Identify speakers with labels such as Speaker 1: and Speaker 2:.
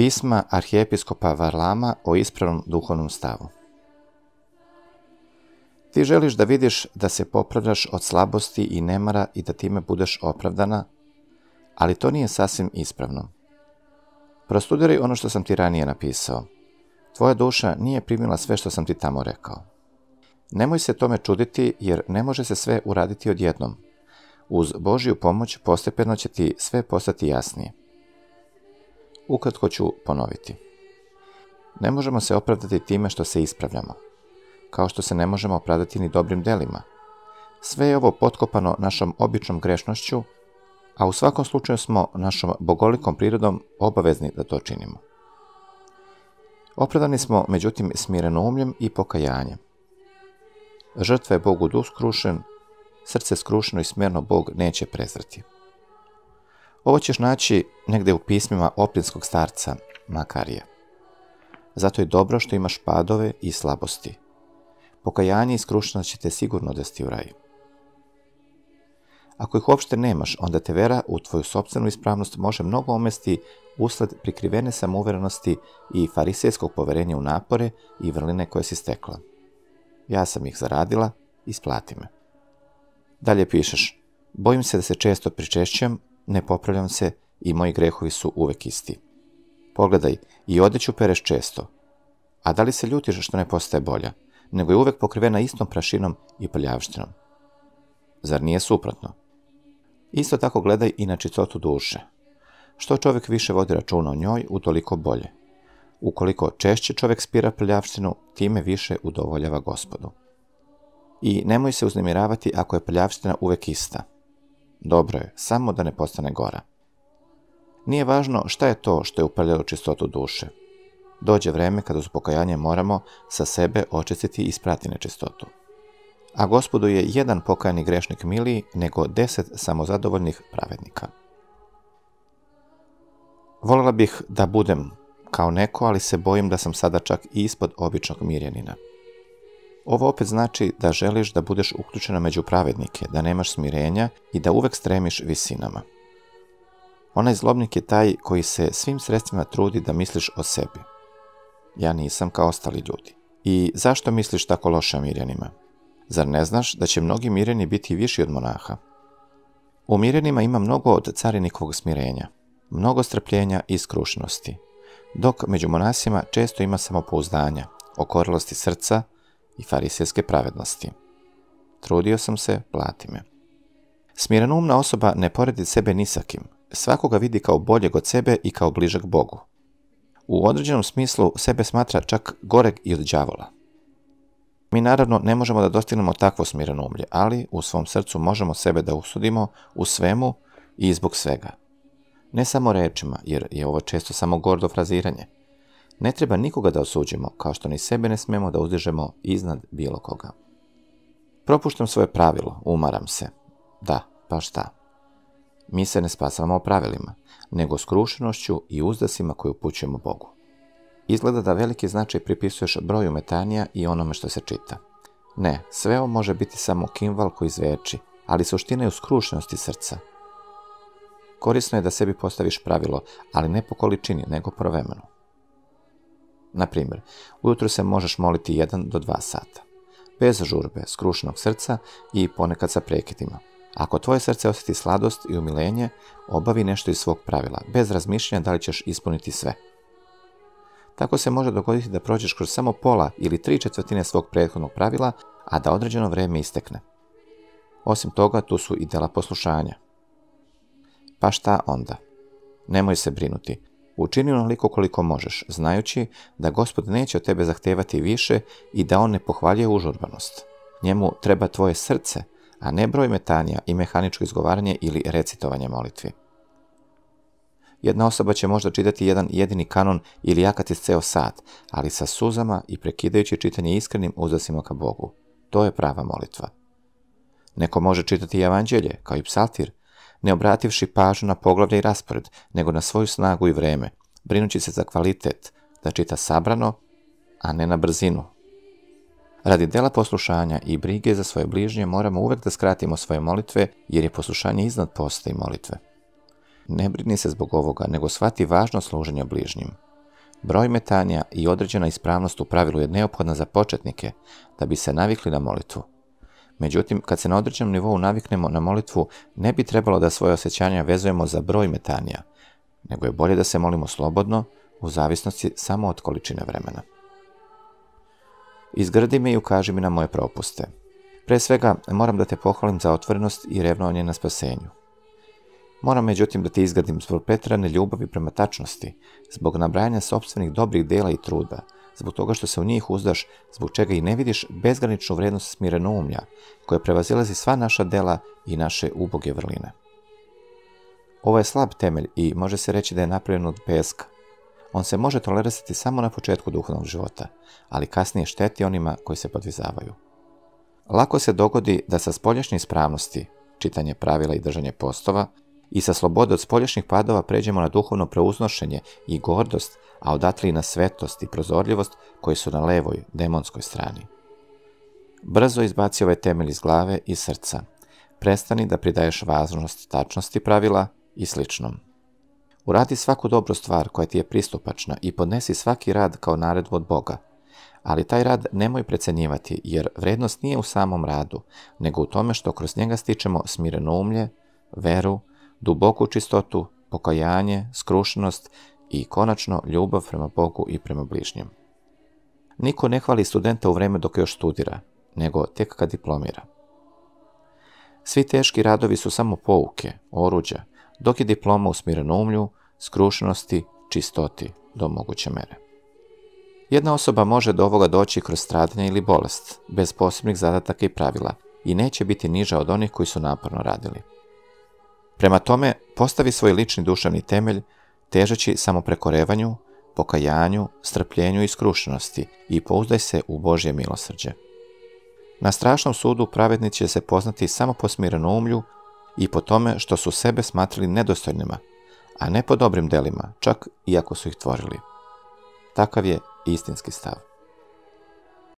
Speaker 1: Pisma arhijepiskopa Varlama o ispravnom duhovnom stavu. Ti želiš da vidiš da se popravljaš od slabosti i nemara i da time budeš opravdana, ali to nije sasvim ispravno. Prostudiraj ono što sam ti ranije napisao. Tvoja duša nije primila sve što sam ti tamo rekao. Nemoj se tome čuditi jer ne može se sve uraditi odjednom. Uz Božju pomoć postepeno će ti sve postati jasnije. Ukratko ću ponoviti. Ne možemo se opravdati time što se ispravljamo, kao što se ne možemo opravdati ni dobrim delima. Sve je ovo potkopano našom običnom grešnošću, a u svakom slučaju smo našom bogolikom prirodom obavezni da to činimo. Opravdani smo, međutim, smireno umljem i pokajanjem. Žrtva je Bogu duh skrušen, srce skrušeno i smjerno Bog neće prezrati. Ovo ćeš naći negde u pismima oplinskog starca Makarija. Zato je dobro što imaš padove i slabosti. Pokajanje i skrušnost će te sigurno odvesti u raju. Ako ih uopšte nemaš, onda te vera u tvoju sobstvenu ispravnost može mnogo omesti usled prikrivene samouverenosti i farisejskog poverenja u napore i vrline koje si stekla. Ja sam ih zaradila, isplati me. Dalje pišeš, bojim se da se često pričešćam Ne popravljam se i moji grehovi su uvek isti. Pogledaj, i odeću pereš često. A da li se ljutiš što ne postaje bolja, nego je uvek pokrivena istom prašinom i prljavštinom? Zar nije suprotno? Isto tako gledaj i na čistotu duše. Što čovjek više vodi računa o njoj, utoliko bolje. Ukoliko češće čovjek spira prljavštinu, time više udovoljava gospodu. I nemoj se uznemiravati ako je prljavština uvek ista. Dobro je, samo da ne postane gora. Nije važno šta je to što je upaljalo čistotu duše. Dođe vreme kada uz pokajanje moramo sa sebe očistiti i sprati nečistotu. A gospodu je jedan pokajni grešnik miliji nego deset samozadovoljnih pravednika. Volela bih da budem kao neko, ali se bojim da sam sada čak i ispod običnog mirjenina. Ovo opet znači da želiš da budeš uključena među pravednike, da nemaš smirenja i da uvek stremiš visinama. Onaj zlobnik je taj koji se svim sredstvima trudi da misliš o sebi. Ja nisam kao ostali ljudi. I zašto misliš tako loše o mirenima? Zar ne znaš da će mnogi mireni biti viši od monaha? U mirenima ima mnogo od carinikovog smirenja, mnogo strpljenja i skrušnosti, dok među monasima često ima samopouzdanja, okorilosti srca, i farisejske pravednosti. Trudio sam se, plati me. Smirenoumna osoba ne poredi sebe nisakim, svakoga vidi kao boljeg od sebe i kao bližeg Bogu. U određenom smislu sebe smatra čak goreg i od đavola. Mi naravno ne možemo da dostignemo takvo smirenumlje, ali u svom srcu možemo sebe da usudimo u svemu i zbog svega. Ne samo rečima, jer je ovo često samo gordo fraziranje – Ne treba nikoga da osuđimo, kao što ni sebe ne smemo da uzdižemo iznad bilo koga. Propuštam svoje pravilo, umaram se. Da, pa da. šta? Mi se ne spasavamo pravilima, nego skrušenošću i uzdasima koje upućujemo Bogu. Izgleda da veliki značaj pripisuješ broju metanija i onome što se čita. Ne, sve ovo može biti samo kimval koji zveči, ali suština je u skrušenosti srca. Korisno je da sebi postaviš pravilo, ali ne po količini, nego po vremenu. Na primjer, ujutro se možeš moliti 1 do 2 sata, bez žurbe, skrušenog srca i ponekad sa prekidima. Ako tvoje srce osjeti sladost i umilenje, obavi nešto iz svog pravila, bez razmišljanja da li ćeš ispuniti sve. Tako se može dogoditi da prođeš kroz samo pola ili tri četvrtine svog prethodnog pravila, a da određeno vrijeme istekne. Osim toga, tu su i dela poslušanja. Pa šta onda? Nemoj se brinuti, Učini onoliko koliko možeš, znajući da gospod neće od tebe zahtevati više i da on ne pohvaljuje užurbanost. Njemu treba tvoje srce, a ne broj metanja i mehaničko izgovaranje ili recitovanje molitvi. Jedna osoba će možda čitati jedan jedini kanon ili jakati ceo sat, ali sa suzama i prekidajući čitanje iskrenim uzasima ka Bogu. To je prava molitva. Neko može čitati evanđelje, kao i psaltir, ne obrativši pažnju na poglavlje i raspored, nego na svoju snagu i vreme, brinući se za kvalitet, da čita sabrano, a ne na brzinu. Radi dela poslušanja i brige za svoje bližnje moramo uvek da skratimo svoje molitve, jer je poslušanje iznad posta i molitve. Ne brini se zbog ovoga, nego shvati važnost služenja bližnjim. Broj metanja i određena ispravnost u pravilu je neophodna za početnike, da bi se navikli na molitvu. Međutim, kad se na određenom nivou naviknemo na molitvu, ne bi trebalo da svoje osjećanja vezujemo za broj metanija, nego je bolje da se molimo slobodno, u zavisnosti samo od količine vremena. Izgradi me i ukaži mi na moje propuste. Pre svega, moram da te pohvalim za otvorenost i revnovanje na spasenju. Moram međutim da te izgradim zbog pretrane ljubavi prema tačnosti, zbog nabrajanja sobstvenih dobrih dela i truda, zbog toga što se u njih uzdaš, zbog čega i ne vidiš bezgraničnu vrednost umlja, koja prevazilazi sva naša dela i naše uboge vrline. Ovo je slab temelj i može se reći da je napravljen od peska. On se može tolerisati samo na početku duhovnog života, ali kasnije šteti onima koji se podvizavaju. Lako se dogodi da sa spoljašnje ispravnosti, čitanje pravila i držanje postova, i sa slobode od spolješnjih padova pređemo na duhovno preuznošenje i gordost, a odatle i na svetost i prozorljivost koji su na levoj, demonskoj strani. Brzo izbaci ove ovaj temelj iz glave i srca. Prestani da pridaješ važnost tačnosti pravila i sličnom. Uradi svaku dobru stvar koja ti je pristupačna i podnesi svaki rad kao naredbu od Boga. Ali taj rad nemoj precenjivati, jer vrednost nije u samom radu, nego u tome što kroz njega stičemo smireno umlje, veru, duboku čistotu, pokajanje, skrušenost i konačno ljubav prema Bogu i prema bližnjem. Niko ne hvali studenta u vreme dok još studira, nego tek kad diplomira. Svi teški radovi su samo pouke, oruđa, dok je diploma u smirenomlju, skrušenosti, čistoti do moguće mere. Jedna osoba može do ovoga doći kroz stradanje ili bolest, bez posebnih zadataka i pravila, i neće biti niža od onih koji su naporno radili. Prema tome, postavi svoj lični duševni temelj težeći samoprekorevanju, pokajanju, strpljenju i skrušenosti i pouzdaj se u Božje milosrđe. Na strašnom sudu pravedni će se poznati samo po smirenu umlju i po tome što su sebe smatrali nedostojnima, a ne po dobrim delima, čak i ako su ih tvorili. Takav je istinski stav.